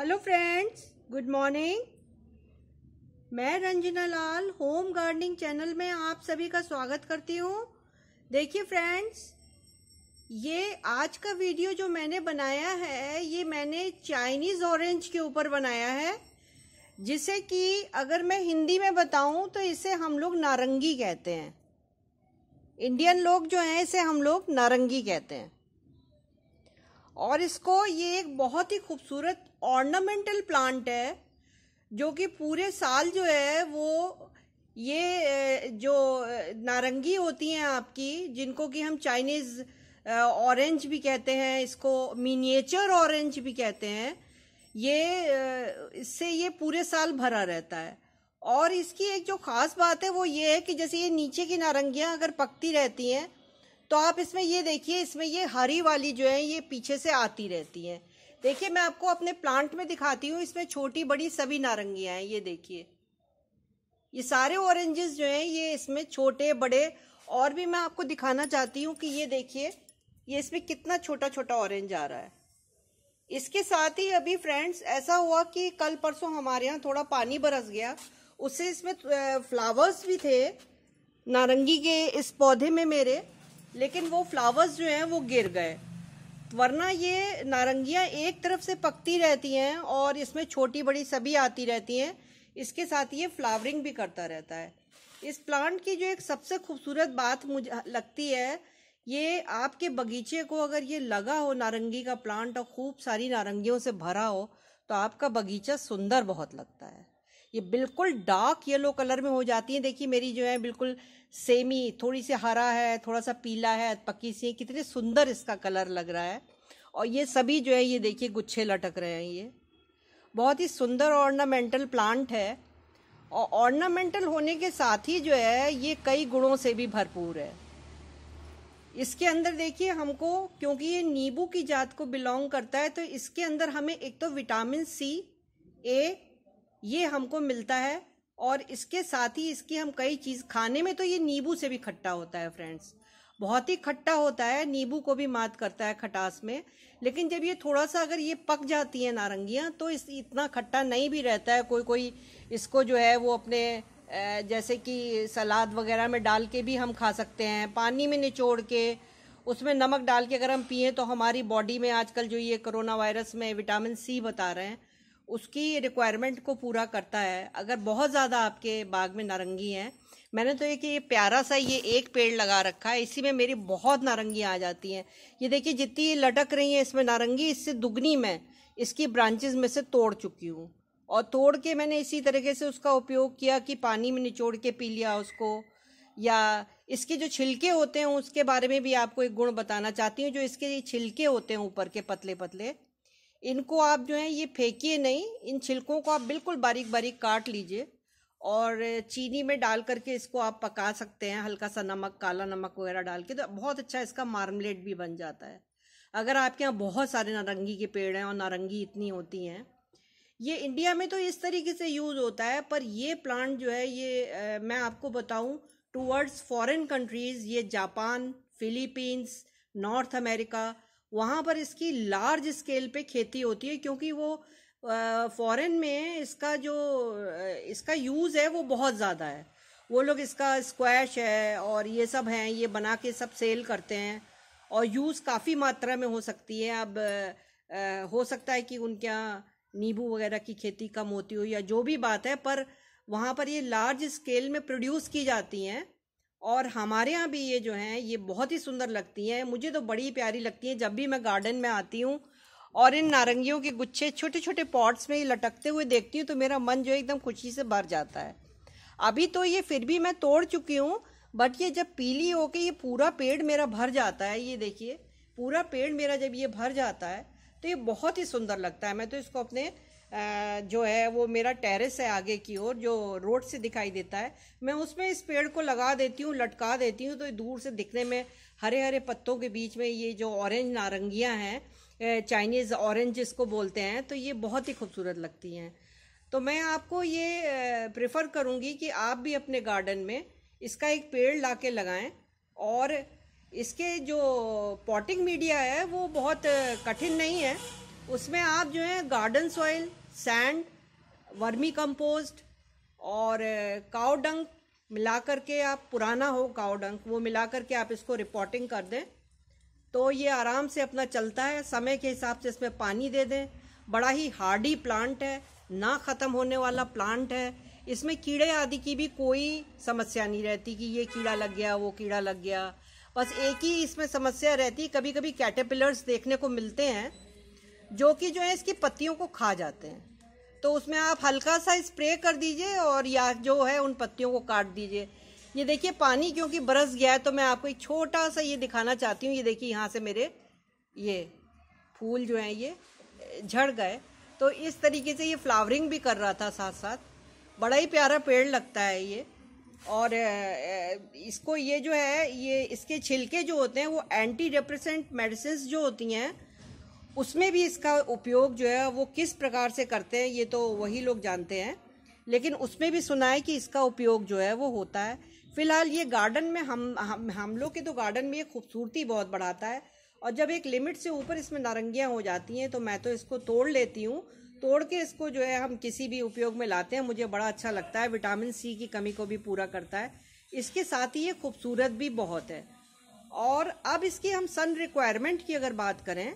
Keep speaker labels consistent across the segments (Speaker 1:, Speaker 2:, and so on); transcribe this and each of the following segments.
Speaker 1: hello friends good morning मैं Ranjana Lal home gardening channel में आप सभी का स्वागत करती हूँ देखिए फ्रेंड्स ये आज का वीडियो जो मैंने बनाया है ये मैंने चाइनीज़ ऑरेंज के ऊपर बनाया है जिसे कि अगर मैं हिंदी में बताऊँ तो इसे हम लोग नारंगी कहते हैं इंडियन लोग जो हैं इसे हम लोग नारंगी कहते हैं और इसको ये एक बहुत ही खूबसूरत ऑर्नामेंटल प्लांट है जो कि पूरे साल जो है वो ये जो नारंगी होती हैं आपकी जिनको कि हम चाइनीज़ ऑरेंज भी कहते हैं इसको मिनिएचर ऑरेंज भी कहते हैं ये इससे ये पूरे साल भरा रहता है और इसकी एक जो खास बात है वो ये है कि जैसे ये नीचे की नारंगियां अगर पकती रहती हैं तो आप इसमें ये देखिए इसमें ये हरी वाली जो है ये पीछे से आती रहती है देखिए मैं आपको अपने प्लांट में दिखाती हूँ इसमें छोटी बड़ी सभी नारंगियां हैं ये देखिए ये सारे ऑरेंजेस जो हैं ये इसमें छोटे बड़े और भी मैं आपको दिखाना चाहती हूँ कि ये देखिए ये इसमें कितना छोटा छोटा ऑरेंज आ रहा है इसके साथ ही अभी फ्रेंड्स ऐसा हुआ कि कल परसों हमारे यहाँ थोड़ा पानी बरस गया उससे इसमें फ्लावर्स भी थे नारंगी के इस पौधे में मेरे लेकिन वो फ्लावर्स जो हैं वो गिर गए वरना ये नारंगियाँ एक तरफ से पकती रहती हैं और इसमें छोटी बड़ी सभी आती रहती हैं इसके साथ ये फ्लावरिंग भी करता रहता है इस प्लांट की जो एक सबसे खूबसूरत बात मुझे लगती है ये आपके बगीचे को अगर ये लगा हो नारंगी का प्लांट और खूब सारी नारंगियों से भरा हो तो आपका बगीचा सुंदर बहुत लगता है ये बिल्कुल डार्क येलो कलर में हो जाती है देखिए मेरी जो है बिल्कुल सेमी थोड़ी सी हरा है थोड़ा सा पीला है पक्की सी है कितने सुंदर इसका कलर लग रहा है और ये सभी जो है ये देखिए गुच्छे लटक रहे हैं ये बहुत ही सुंदर ऑर्नामेंटल प्लांट है और ऑर्नामेंटल होने के साथ ही जो है ये कई गुणों से भी भरपूर है इसके अंदर देखिए हमको क्योंकि ये नींबू की जात को बिलोंग करता है तो इसके अंदर हमें एक तो विटामिन सी ए ये हमको मिलता है और इसके साथ ही इसकी हम कई चीज़ खाने में तो ये नींबू से भी खट्टा होता है फ्रेंड्स बहुत ही खट्टा होता है नींबू को भी मात करता है खटास में लेकिन जब ये थोड़ा सा अगर ये पक जाती है नारंगियाँ तो इस इतना खट्टा नहीं भी रहता है कोई कोई इसको जो है वो अपने जैसे कि सलाद वगैरह में डाल के भी हम खा सकते हैं पानी में निचोड़ के उसमें नमक डाल के अगर हम पिए तो हमारी बॉडी में आजकल जो ये कोरोना वायरस में विटामिन सी बता रहे हैं उसकी रिक्वायरमेंट को पूरा करता है अगर बहुत ज़्यादा आपके बाग में नारंगी हैं मैंने तो एक ये प्यारा सा ये एक पेड़ लगा रखा है इसी में मेरी बहुत नारंगी आ जाती हैं ये देखिए जितनी लटक रही हैं इसमें नारंगी इससे दुगनी मैं इसकी ब्रांचेज में से तोड़ चुकी हूँ और तोड़ के मैंने इसी तरीके से उसका उपयोग किया कि पानी में निचोड़ के पी लिया उसको या इसके जो छिलके होते हैं उसके बारे में भी आपको एक गुण बताना चाहती हूँ जो इसके छिलके होते हैं ऊपर के पतले पतले इनको आप जो है ये फेंकिए नहीं इन छिलकों को आप बिल्कुल बारीक बारीक काट लीजिए और चीनी में डाल करके इसको आप पका सकते हैं हल्का सा नमक काला नमक वगैरह डाल के तो बहुत अच्छा इसका मार्मलेट भी बन जाता है अगर आपके यहाँ बहुत सारे नारंगी के पेड़ हैं और नारंगी इतनी होती हैं ये इंडिया में तो इस तरीके से यूज़ होता है पर ये प्लांट जो है ये आ, मैं आपको बताऊँ टूवर्ड्स फॉरेन कंट्रीज़ ये जापान फिलीपींस नॉर्थ अमेरिका वहाँ पर इसकी लार्ज स्केल पे खेती होती है क्योंकि वो फॉरेन में इसका जो इसका यूज़ है वो बहुत ज़्यादा है वो लोग इसका स्क्वैश है और ये सब हैं ये बना के सब सेल करते हैं और यूज़ काफ़ी मात्रा में हो सकती है अब हो सकता है कि उनके यहाँ नींबू वगैरह की खेती कम होती हो या जो भी बात है पर वहाँ पर ये लार्ज स्केल में प्रोड्यूस की जाती हैं और हमारे यहाँ भी ये जो हैं ये बहुत ही सुंदर लगती हैं मुझे तो बड़ी प्यारी लगती हैं जब भी मैं गार्डन में आती हूँ और इन नारंगियों के गुच्छे छोटे छोटे पॉट्स में ये लटकते हुए देखती हूँ तो मेरा मन जो है एकदम खुशी से भर जाता है अभी तो ये फिर भी मैं तोड़ चुकी हूँ बट ये जब पीली हो के ये पूरा पेड़ मेरा भर जाता है ये देखिए पूरा पेड़ मेरा जब ये भर जाता है तो ये बहुत ही सुंदर लगता है मैं तो इसको अपने जो है वो मेरा टेरेस है आगे की ओर जो रोड से दिखाई देता है मैं उसमें इस पेड़ को लगा देती हूँ लटका देती हूँ तो दूर से दिखने में हरे हरे पत्तों के बीच में ये जो ऑरेंज नारंगियाँ हैं चाइनीज़ ऑरेंज इसको बोलते हैं तो ये बहुत ही खूबसूरत लगती हैं तो मैं आपको ये प्रेफर करूँगी कि आप भी अपने गार्डन में इसका एक पेड़ ला के लगाएँ और इसके जो पॉटिंग मीडिया है वो बहुत कठिन नहीं है उसमें आप जो है garden soil sand vermicompost और काओ डंक मिला करके आप पुराना हो काओ डंक वो मिला करके आप इसको रिपोर्टिंग कर दें तो ये आराम से अपना चलता है समय के हिसाब से इसमें पानी दे दें बड़ा ही हार्डी प्लांट है ना ख़त्म होने वाला प्लांट है इसमें कीड़े आदि की भी कोई समस्या नहीं रहती कि ये कीड़ा लग गया वो कीड़ा लग गया बस एक ही इसमें समस्या रहती कभी कभी कैटेपिलर्स देखने को मिलते हैं जो कि जो है इसकी पत्तियों को खा जाते हैं तो उसमें आप हल्का सा स्प्रे कर दीजिए और या जो है उन पत्तियों को काट दीजिए ये देखिए पानी क्योंकि बरस गया है तो मैं आपको एक छोटा सा ये दिखाना चाहती हूँ ये देखिए यहाँ से मेरे ये फूल जो हैं ये झड़ गए तो इस तरीके से ये फ्लावरिंग भी कर रहा था साथ साथ बड़ा ही प्यारा पेड़ लगता है ये और इसको ये जो है ये इसके छिलके जो होते हैं वो एंटी डिप्रेसेंट मेडिसिन जो होती हैं उसमें भी इसका उपयोग जो है वो किस प्रकार से करते हैं ये तो वही लोग जानते हैं लेकिन उसमें भी सुना है कि इसका उपयोग जो है वो होता है फिलहाल ये गार्डन में हम हम हम लोग के तो गार्डन में ये खूबसूरती बहुत बढ़ाता है और जब एक लिमिट से ऊपर इसमें नारंगियाँ हो जाती हैं तो मैं तो इसको तोड़ लेती हूँ तोड़ के इसको जो है हम किसी भी उपयोग में लाते हैं मुझे बड़ा अच्छा लगता है विटामिन सी की कमी को भी पूरा करता है इसके साथ ही ये खूबसूरत भी बहुत है और अब इसकी हम सन रिक्वायरमेंट की अगर बात करें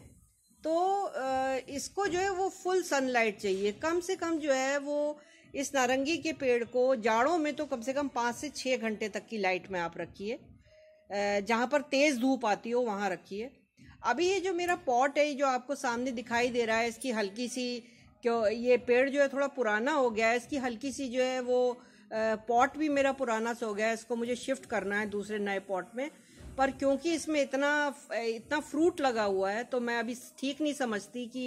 Speaker 1: तो इसको जो है वो फुल सनलाइट चाहिए कम से कम जो है वो इस नारंगी के पेड़ को जाड़ों में तो कम से कम पाँच से छः घंटे तक की लाइट में आप रखिए जहाँ पर तेज़ धूप आती हो वहाँ रखिए अभी ये जो मेरा पॉट है जो आपको सामने दिखाई दे रहा है इसकी हल्की सी क्यों ये पेड़ जो है थोड़ा पुराना हो गया है इसकी हल्की सी जो है वो पॉट भी मेरा पुराना सो गया है इसको मुझे शिफ्ट करना है दूसरे नए पॉट में पर क्योंकि इसमें इतना इतना फ्रूट लगा हुआ है तो मैं अभी ठीक नहीं समझती कि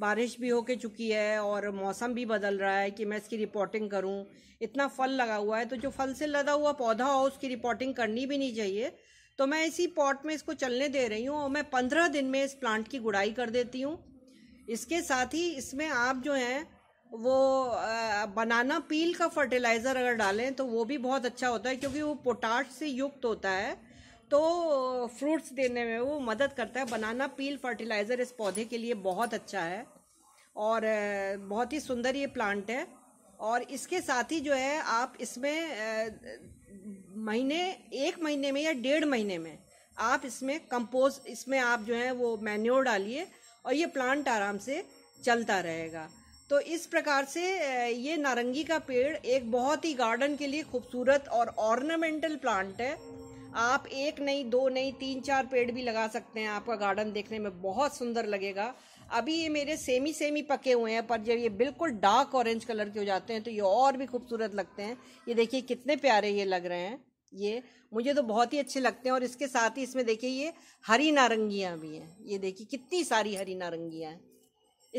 Speaker 1: बारिश भी होके चुकी है और मौसम भी बदल रहा है कि मैं इसकी रिपोर्टिंग करूं इतना फल लगा हुआ है तो जो फल से लदा हुआ पौधा हो उसकी रिपोर्टिंग करनी भी नहीं चाहिए तो मैं इसी पॉट में इसको चलने दे रही हूँ और मैं पंद्रह दिन में इस प्लांट की गुड़ाई कर देती हूँ इसके साथ ही इसमें आप जो हैं वो बनाना पील का फर्टिलाइज़र अगर डालें तो वो भी बहुत अच्छा होता है क्योंकि वो पोटाश से युक्त होता है तो फ्रूट्स देने में वो मदद करता है बनाना पील फर्टिलाइज़र इस पौधे के लिए बहुत अच्छा है और बहुत ही सुंदर ये प्लांट है और इसके साथ ही जो है आप इसमें महीने एक महीने में या डेढ़ महीने में आप इसमें कंपोज इसमें आप जो है वो मैन्योर डालिए और ये प्लांट आराम से चलता रहेगा तो इस प्रकार से ये नारंगी का पेड़ एक बहुत ही गार्डन के लिए खूबसूरत और ऑर्नामेंटल प्लांट है आप एक नहीं दो नहीं तीन चार पेड़ भी लगा सकते हैं आपका गार्डन देखने में बहुत सुंदर लगेगा अभी ये मेरे सेमी सेमी पके हुए हैं पर जब ये बिल्कुल डार्क ऑरेंज कलर के हो जाते हैं तो ये और भी खूबसूरत लगते हैं ये देखिए कितने प्यारे ये लग रहे हैं ये मुझे तो बहुत ही अच्छे लगते हैं और इसके साथ ही इसमें देखिए ये हरी नारंगियाँ भी हैं ये देखिए कितनी सारी हरी नारंगियाँ हैं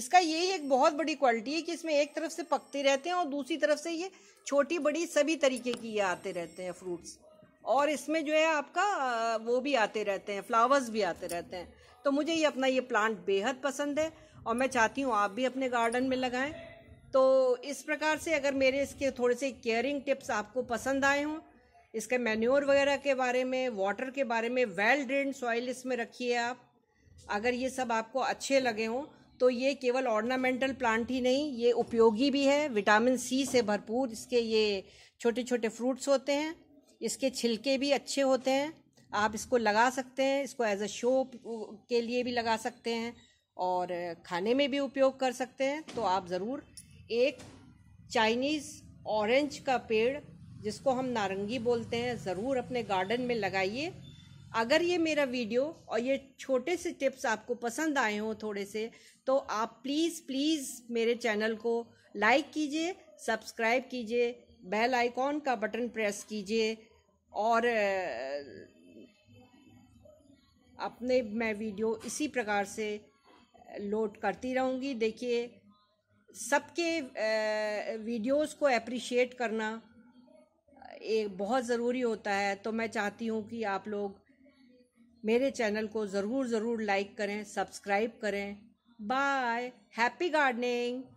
Speaker 1: इसका यही एक बहुत बड़ी क्वालिटी है कि इसमें एक तरफ से पकते रहते हैं और दूसरी तरफ से ये छोटी बड़ी सभी तरीके की ये आते रहते हैं फ्रूट्स और इसमें जो है आपका वो भी आते रहते हैं फ्लावर्स भी आते रहते हैं तो मुझे ये अपना ये प्लांट बेहद पसंद है और मैं चाहती हूँ आप भी अपने गार्डन में लगाएं तो इस प्रकार से अगर मेरे इसके थोड़े से केयरिंग टिप्स आपको पसंद आए हों इसके मेन्योर वगैरह के बारे में वाटर के बारे में वेल ड्रेन सॉइल इसमें रखिए आप अगर ये सब आपको अच्छे लगे हों तो ये केवल ऑर्नामेंटल प्लांट ही नहीं ये उपयोगी भी है विटामिन सी से भरपूर इसके ये छोटे छोटे फ्रूट्स होते हैं इसके छिलके भी अच्छे होते हैं आप इसको लगा सकते हैं इसको एज अ शो के लिए भी लगा सकते हैं और खाने में भी उपयोग कर सकते हैं तो आप ज़रूर एक चाइनीज़ ऑरेंज का पेड़ जिसको हम नारंगी बोलते हैं ज़रूर अपने गार्डन में लगाइए अगर ये मेरा वीडियो और ये छोटे से टिप्स आपको पसंद आए हों थोड़े से तो आप प्लीज़ प्लीज़ मेरे चैनल को लाइक कीजिए सब्सक्राइब कीजिए बेल आइकॉन का बटन प्रेस कीजिए और अपने मैं वीडियो इसी प्रकार से लोड करती रहूँगी देखिए सबके वीडियोस को अप्रिशिएट करना एक बहुत ज़रूरी होता है तो मैं चाहती हूँ कि आप लोग मेरे चैनल को ज़रूर ज़रूर लाइक करें सब्सक्राइब करें बाय हैप्पी गार्डनिंग